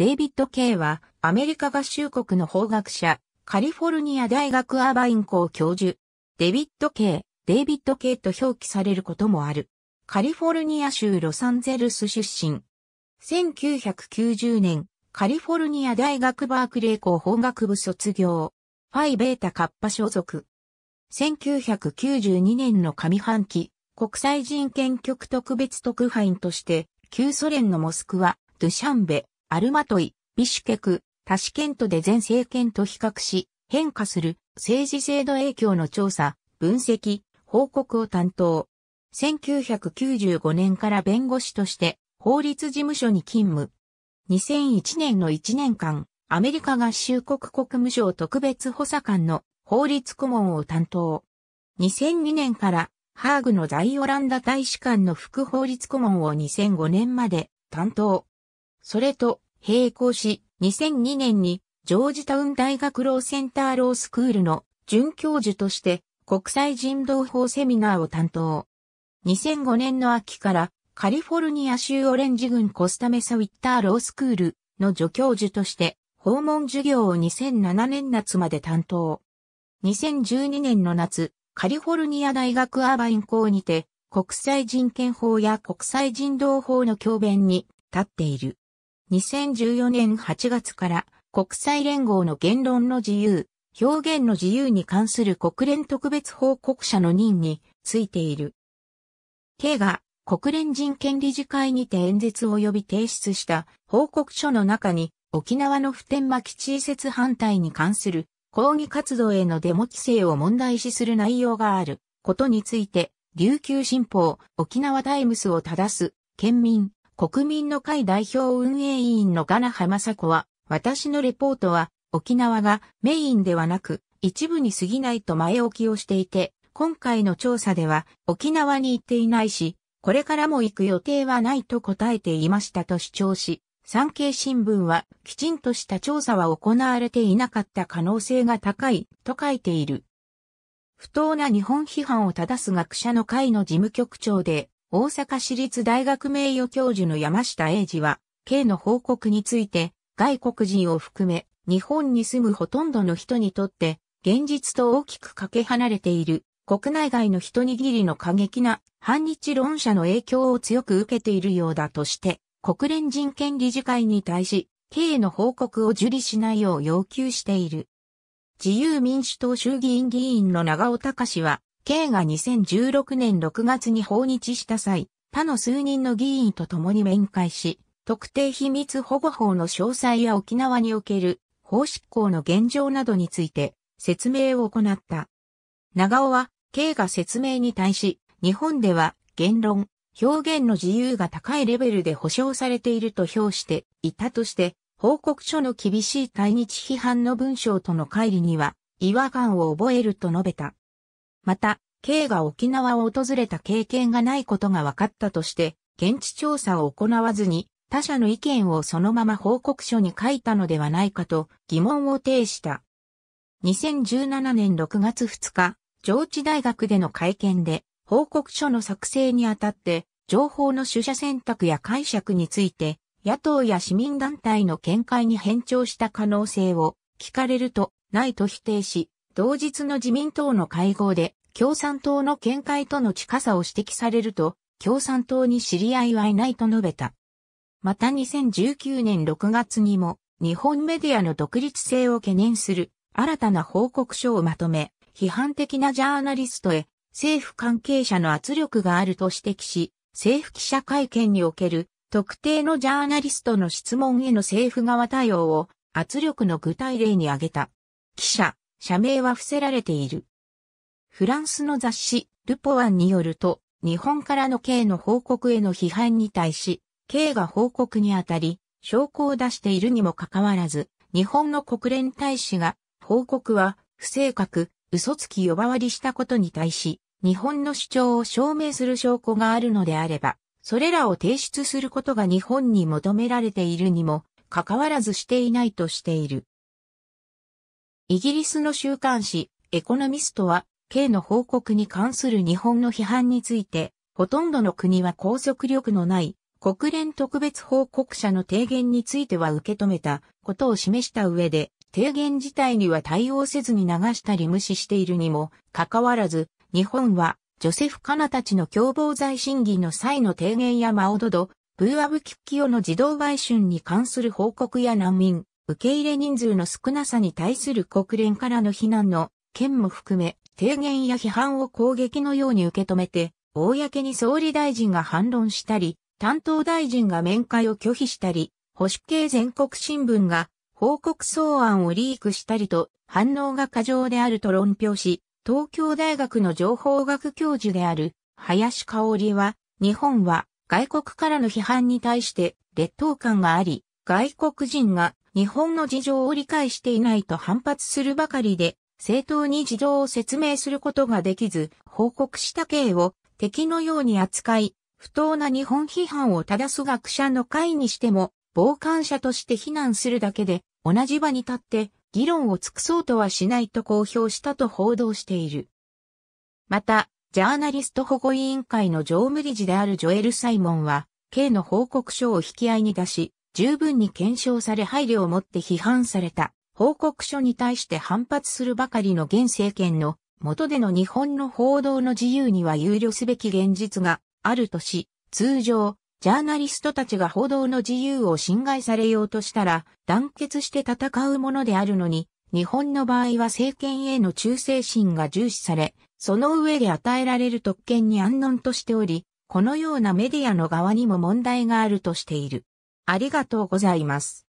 デイビッド・ K は、アメリカ合衆国の法学者、カリフォルニア大学アーバイン校教授。デビッド・ K、デイビッド・ K と表記されることもある。カリフォルニア州ロサンゼルス出身。1990年、カリフォルニア大学バークレー校法学部卒業。ファイベータカッパ所属。1992年の上半期、国際人権局特別特派員として、旧ソ連のモスクワ、ドゥシャンベ、アルマトイ、ビシュケク、タシケントで前政権と比較し、変化する政治制度影響の調査、分析、報告を担当。1995年から弁護士として法律事務所に勤務。2001年の1年間、アメリカ合衆国国務省特別補佐官の法律顧問を担当。2002年からハーグの在オランダ大使館の副法律顧問を2005年まで担当。それと並行し、2002年にジョージタウン大学ローセンターロースクールの准教授として国際人道法セミナーを担当。2005年の秋からカリフォルニア州オレンジ郡コスタメサウィッターロースクールの助教授として訪問授業を2007年夏まで担当。2012年の夏、カリフォルニア大学アーバイン校にて国際人権法や国際人道法の教鞭に立っている。2014年8月から国際連合の言論の自由、表現の自由に関する国連特別報告者の任についている。K が国連人権理事会にて演説及び提出した報告書の中に沖縄の普天間基地移設反対に関する抗議活動へのデモ規制を問題視する内容があることについて琉球新報沖縄タイムスを正す県民国民の会代表運営委員のガナハマサコは、私のレポートは、沖縄がメインではなく、一部に過ぎないと前置きをしていて、今回の調査では沖縄に行っていないし、これからも行く予定はないと答えていましたと主張し、産経新聞はきちんとした調査は行われていなかった可能性が高いと書いている。不当な日本批判を正す学者の会の事務局長で、大阪市立大学名誉教授の山下英二は、K の報告について、外国人を含め、日本に住むほとんどの人にとって、現実と大きくかけ離れている、国内外の一握りの過激な反日論者の影響を強く受けているようだとして、国連人権理事会に対し、K の報告を受理しないよう要求している。自由民主党衆議院議員の長尾隆は、K が2016年6月に訪日した際、他の数人の議員と共に面会し、特定秘密保護法の詳細や沖縄における法執行の現状などについて説明を行った。長尾は、K が説明に対し、日本では言論、表現の自由が高いレベルで保障されていると評していたとして、報告書の厳しい対日批判の文章との乖離には違和感を覚えると述べた。また、K が沖縄を訪れた経験がないことが分かったとして、現地調査を行わずに、他者の意見をそのまま報告書に書いたのではないかと疑問を呈した。2017年6月2日、上智大学での会見で、報告書の作成にあたって、情報の取捨選択や解釈について、野党や市民団体の見解に変調した可能性を聞かれるとないと否定し、同日の自民党の会合で、共産党の見解との近さを指摘されると、共産党に知り合いはいないと述べた。また2019年6月にも、日本メディアの独立性を懸念する新たな報告書をまとめ、批判的なジャーナリストへ政府関係者の圧力があると指摘し、政府記者会見における特定のジャーナリストの質問への政府側対応を圧力の具体例に挙げた。記者、社名は伏せられている。フランスの雑誌、ルポワンによると、日本からの K の報告への批判に対し、K が報告にあたり、証拠を出しているにもかかわらず、日本の国連大使が、報告は不正確、嘘つき呼ばわりしたことに対し、日本の主張を証明する証拠があるのであれば、それらを提出することが日本に求められているにも、かかわらずしていないとしている。イギリスの週刊誌、エコノミストは、K の報告に関する日本の批判について、ほとんどの国は拘束力のない国連特別報告者の提言については受け止めたことを示した上で、提言自体には対応せずに流したり無視しているにもかかわらず、日本はジョセフ・カナたちの共謀罪審議の際の提言やマオドド、ブーアブキッキオの自動売春に関する報告や難民、受け入れ人数の少なさに対する国連からの非難の件も含め、提言や批判を攻撃のように受け止めて、公に総理大臣が反論したり、担当大臣が面会を拒否したり、保守系全国新聞が報告草案をリークしたりと反応が過剰であると論評し、東京大学の情報学教授である林香織は、日本は外国からの批判に対して劣等感があり、外国人が日本の事情を理解していないと反発するばかりで、正当に事情を説明することができず、報告した刑を敵のように扱い、不当な日本批判を正す学者の会にしても、傍観者として非難するだけで、同じ場に立って議論を尽くそうとはしないと公表したと報道している。また、ジャーナリスト保護委員会の常務理事であるジョエル・サイモンは、K の報告書を引き合いに出し、十分に検証され配慮をもって批判された報告書に対して反発するばかりの現政権の元での日本の報道の自由には憂慮すべき現実があるとし、通常、ジャーナリストたちが報道の自由を侵害されようとしたら団結して戦うものであるのに、日本の場合は政権への忠誠心が重視され、その上で与えられる特権に安穏としており、このようなメディアの側にも問題があるとしている。ありがとうございます。